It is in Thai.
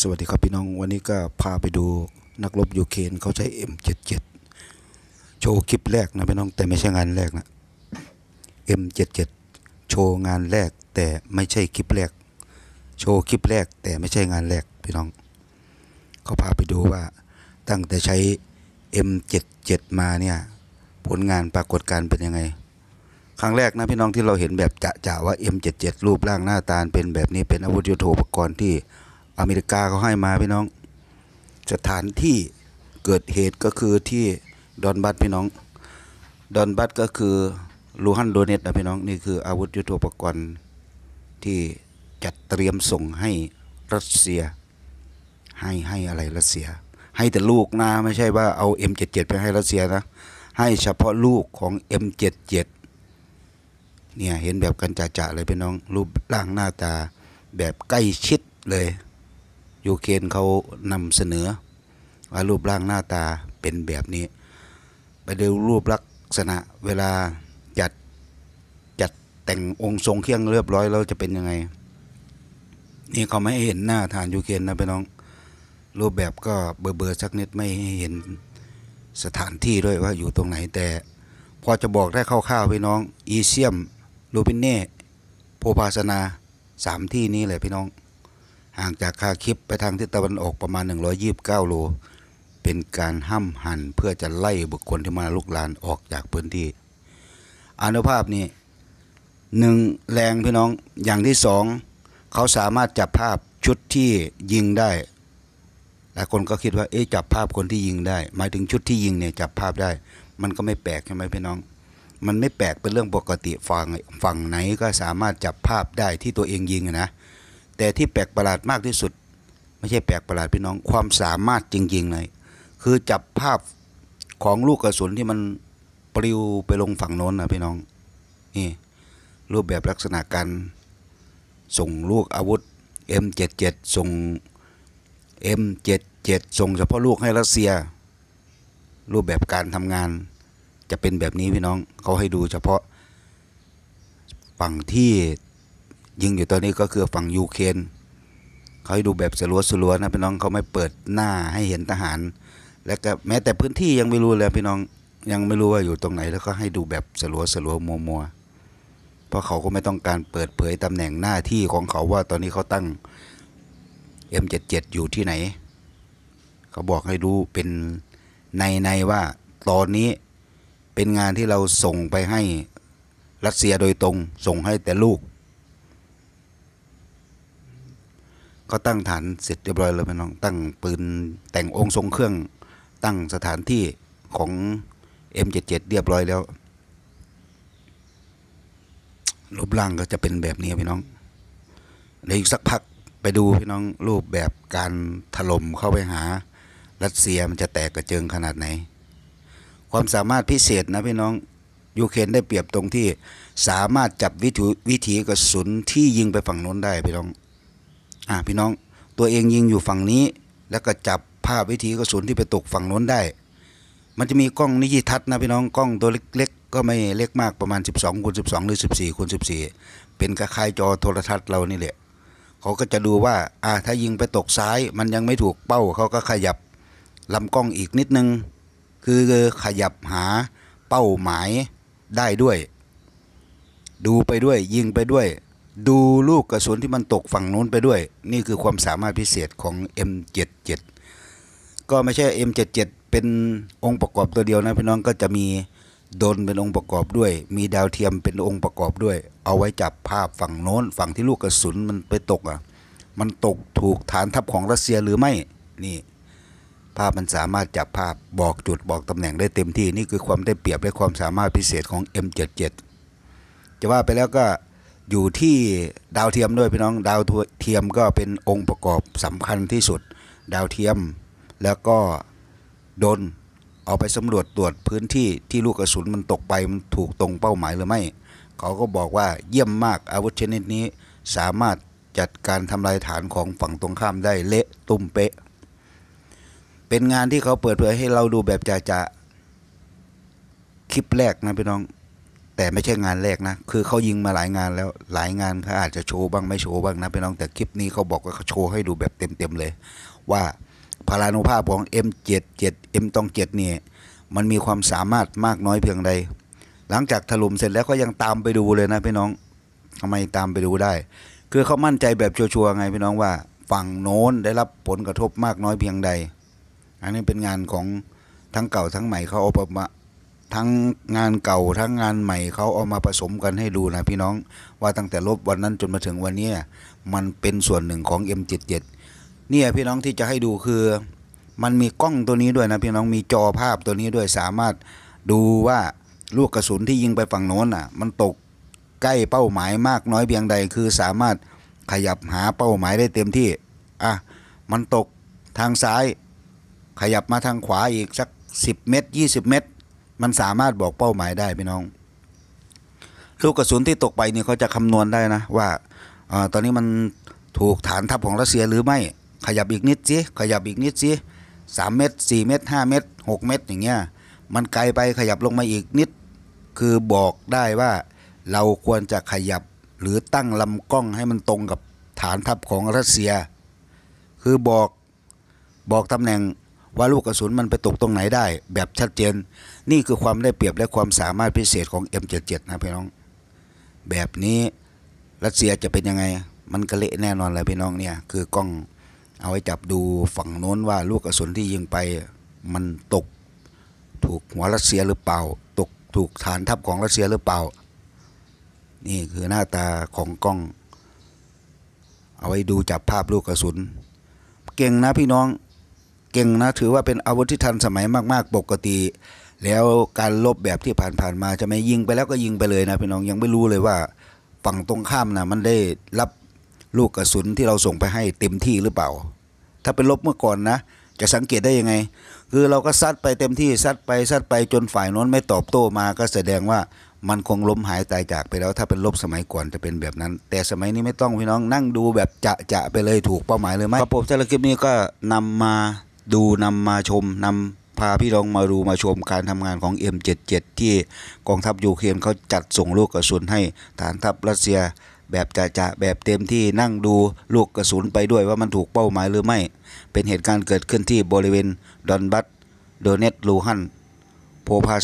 สวัสดีครับพี่น้องวันนี้ก็พาไปดูนักรบยูเครนเขาใช้ M77 โชว์คลิปแรกนะพี่น้องแต่ไม่ใช่งานแรกนะ M77 โชว์งานแรกแต่ไม่ใช่คลิปแรก โชว์คลิปแรก แต่ไม่ใช่งานแรกพี่น้อง เขาพาไปดูว่าตั้งแต่ใช้ M77 มาเนี่ยผลงานปรากฏการเป็นยังไง ครั้งแรกนะพี่น้องที่เราเห็นแบบจะาว่า M77 รูปร่างหน้าตาเป็นแบบนี้เป็นอาวุธยุโทโธปกรณ์ที่อเมริกาเขาให้มาพี่น้อง สถานที่เกิดเหตุก็คือที่ดอนบัตพี่น้อง ดอนบัตก็คือ ลูฮันโดเนตนะพี่น้องนี่คือ อาวุธยุทโธปกรณ์ ที่จัดเตรียมส่งให้รัสเซีย ให้ให้อะไรรัสเซีย ให้แต่ลูกนะไม่ใช่ว่าเอา M77 ไปให้รัสเซียนะ ให้เฉพาะลูกของ M77 เนี่ยเห็นแบบกันจ่าๆเลยพี่น้องรูปร่างหน้าตาแบบใกล้ชิดเลยยูเครนเขานำเสนอ ว่ารูปร่างหน้าตาเป็นแบบนี้ ไปดูรูปลักษณะเวลาจัดจัดแต่งองค์ทรงเครื่องเรียบร้อยแล้วจะเป็นยังไง นี่เขาไม่เห็นหน้าฐานยูเครนนะพี่น้อง รูปแบบก็เบอร์เบอร์สักนิดไม่เห็นสถานที่ด้วยว่าอยู่ตรงไหนแต่ พอจะบอกได้คร่าวๆพี่น้อง อีเซียมลูปินเน่โพพาสนาสามที่นี้แหละพี่น้องห่างจากคาคิปไปทางทิศตะวันออกประมาณ 129 โล เป็นการห้ามหันเพื่อจะไล่บุคคลที่มาลุกลานออกจากพื้นที่ อนุภาพนี่หนึ่งแรงพี่น้อง อย่างที่สองเขาสามารถจับภาพชุดที่ยิงได้หลายคนก็คิดว่าเอ๊ะจับภาพคนที่ยิงได้ หมายถึงชุดที่ยิงเนี่ยจับภาพได้ มันก็ไม่แปลกใช่ไหมพี่น้อง มันไม่แปลกเป็นเรื่องปกติฝั่งฝั่งไหนก็สามารถจับภาพได้ที่ตัวเองยิงนะแต่ที่แปลกประหลาดมากที่สุดไม่ใช่แปลกประหลาดพี่น้องความสามารถจริงๆเลย คือจับภาพของลูกกระสุนที่มันปลิวไปลงฝั่งโน้นนะพี่น้องนี่รูปแบบลักษณะการ ส่งลูกอาวุธ M77 ส่ง M77 ส่ง เฉพาะลูกให้รัสเซีย รูปแบบการทำงาน จะเป็นแบบนี้พี่น้อง เขาให้ดู เฉพาะฝั่งที่ยิงอยู่ตอนนี้ก็คือฝั่งยูเครนเขาให้ดูแบบสลัวสลัวนะพี่น้องเขาไม่เปิดหน้าให้เห็นทหาร และก็แม้แต่พื้นที่ยังไม่รู้เลยพี่น้องยังไม่รู้ว่าอยู่ตรงไหน แล้วก็ให้ดูแบบสลัวสลัวมัวมัวเพราะเขาก็ไม่ต้องการเปิดเผยตำแหน่งหน้าที่ของเขาว่าตอนนี้เขาตั้ง M77 อยู่ที่ไหน เขาบอกให้รู้เป็นในในว่าตอนนี้เป็นงานที่เราส่งไปให้รัสเซียโดยตรง ส่งให้แต่ลูกก็ตั้งฐานเสร็จเรียบร้อยแล้วพี่น้อง ตั้งปืนแต่งองค์ทรงเครื่อง ตั้งสถานที่ของ M77 เรียบร้อยแล้ว รูปร่างก็จะเป็นแบบนี้พี่น้องเดี๋ยวอีกสักพักไปดูพี่น้อง รูปแบบการถล่มเข้าไปหา รัสเซียมันจะแตกกระเจิงขนาดไหน ความสามารถพิเศษนะพี่น้องยูเครนได้เปรียบตรงที่สามารถจับวิถีวิถีกระสุนที่ยิงไปฝั่งโน้นได้พี่น้องอ่าพี่น้องตัวเองยิงอยู่ฝั่งนี้แล้วก็จับภาพวิธีกระสุนที่ไปตกฝั่งโน้นได้ มันจะมีกล้องนิจิทัศน์นะพี่น้องกล้องตัวเล็ก ๆ ก็ไม่เล็กมากประมาณ 12คูณสิหรือ 14คูณสิเป็นกระคายจอโทรทัศน์เรานี่แหละเขาก็จะดูว่าอ่าถ้ายิงไปตกซ้าย มันยังไม่ถูกเป้าเขาก็ขยับลำกล้องอีกนิดนึง คือขยับหาเป้าหมายได้ด้วย ดูไปด้วยยิงไปด้วยดูลูกกระสุนที่มันตกฝั่งนู้นไปด้วย นี่คือความสามารถพิเศษของ M77 ก็ไม่ใช่ M77 เป็นองค์ประกอบตัวเดียวนะพี่น้องก็จะมีโดนเป็นองค์ประกอบด้วย มีดาวเทียมเป็นองค์ประกอบด้วย เอาไว้จับภาพฝั่งโน้น ฝั่งที่ลูกกระสุนมันไปตกอ่ะมันตกถูกฐานทัพของรัสเซียหรือไม่นี่ ภาพมันสามารถจับภาพบอกจุดบอกตำแหน่งได้เต็มที่นี่คือความได้เปรียบและความสามารถพิเศษของ M77 จะว่าไปแล้วก็อยู่ที่ดาวเทียมด้วยพี่น้อง ดาวเทียมก็เป็นองค์ประกอบสำคัญที่สุดดาวเทียมแล้วก็โดนเอาไปสำรวจตรวจพื้นที่ ที่ลูกกระสุนมันตกไปมันถูกตรงเป้าหมายหรือไม่ เขาก็บอกว่าเยี่ยมมากอาวุธชนิดนี้สามารถจัดการทำลายฐานของฝั่งตรงข้ามได้เละตุ้มเป๊ะ เป็นงานที่เขาเปิดเผยให้เราดูแบบจ่าะคลิปแรกนะพี่น้องแต่ไม่ใช่งานแรกนะ คือเขายิงมาหลายงานแล้วหลายงานเขาอาจจะโชว์บ้างไม่โชว์บ้างนะพี่น้องแต่คลิปนี้เขาบอกว่าเขาโชว์ให้ดูแบบเต็มๆเลย ว่าพลานุภาพของ M77 M ตอง7ดนี่มันมีความสามารถมากน้อยเพียงใด หลังจากถล่มเสร็จแล้วก็ยังตามไปดูเลยนะพี่น้องทำไมตามไปดูได้ คือเขามั่นใจแบบชัวร์ๆไงพี่น้องว่าฝั่งโน้นได้รับผลกระทบมากน้อยเพียงใดอันนี้เป็นงานของทั้งเก่าทั้งใหม่เขาเอามาทั้งงานเก่าทั้งงานใหม่เขาเอามาผสมกันให้ดูนะพี่น้องว่าตั้งแต่ลบวันนั้นจนมาถึงวันนี้มันเป็นส่วนหนึ่งของ M77 เนี่ยพี่น้องที่จะให้ดูคือ มันมีกล้องตัวนี้ด้วยนะพี่น้องมีจอภาพตัวนี้ด้วยสามารถดูว่าลูกกระสุนที่ยิงไปฝั่งโน้นอ่ะมันตกใกล้เป้าหมายมากน้อยเพียงใดคือสามารถขยับหาเป้าหมายได้เต็มที่อ่ะมันตกทางซ้าย ขยับมาทางขวาอีกสัก 10 เมตร 20 เมตรมันสามารถบอกเป้าหมายได้ พี่น้องลูกกระสุนที่ตกไปนี่เขาจะคำนวณได้นะ ว่าอตอนนี้มันถูกฐานทัพของรัสเซีย หรือไม่ขยับอีกนิดสิขยับอีกนิดสิสามเมตรสี่เมตรห้าเมตรหกเมตรอย่างเงี้ยมันไกลไปขยับลงมาอีกนิด คือบอกได้ว่าเราควรจะขยับหรือตั้งลำกล้องให้มันตรงกับฐานทัพของรัสเซีย คือบอกบอกตำแหน่งว่าลูกกระสุนมันไปตกตรงไหนได้ แบบชัดเจนนี่คือความได้เปรียบและความสามารถพิเศษของ M77 นะพี่น้อง แบบนี้รัสเซียจะเป็นยังไง มันกระเละแน่นอนเลยพี่น้องเนี่ย คือกล้องเอาไว้จับดูฝั่งโน้นว่าลูกกระสุนที่ยิงไปมันตกถูกหัวรัสเซียหรือเปล่าตกถูกฐานทัพของรัสเซียหรือเปล่า นี่คือหน้าตาของกล้อง เอาไว้ดูจับภาพลูกกระสุน เก่งนะพี่น้องเก่งนะถือว่าเป็นอาวุธที่ทันสมัยมากๆปกติ แล้วการลบแบบที่ผ่าน ๆ มาจะไม่ยิงไปแล้วก็ยิงไปเลยนะพี่น้องยังไม่รู้เลยว่าฝั่งตรงข้ามนะมันได้รับลูกกระสุนที่เราส่งไปให้เต็มที่หรือเปล่า ถ้าเป็นลบเมื่อก่อนนะจะสังเกตได้ยังไง คือเราก็ซัดไปเต็มที่ซัดไปซัดไปจนฝ่ายน้นไม่ตอบโต้มาก็แสดงว่ามันคงล้มหายตายจากไปแล้ว ถ้าเป็นลบสมัยก่อนจะเป็นแบบนั้น แต่สมัยนี้ไม่ต้องพี่น้องนั่งดูแบบจะจะไปเลยถูกเป้าหมายเลยไหมครับผมสำรัคลิปนี้ก็นำมาดูนำมาชม นำพาพี่น้องมาดูมาชมการทำงานของเอ็มเจที่กองทัพยูเครนเขาจัดส่งลูกกระสุนให้ฐานทัพรัสเซียแบบจะจาแบบเต็มที่นั่งดูลูกกระสุนไปด้วยว่ามันถูกเป้าหมายหรือไม่ เป็นเหตุการณ์เกิดขึ้นที่บริเวณ ดอนบัตโดเนตลูฮัน โพพา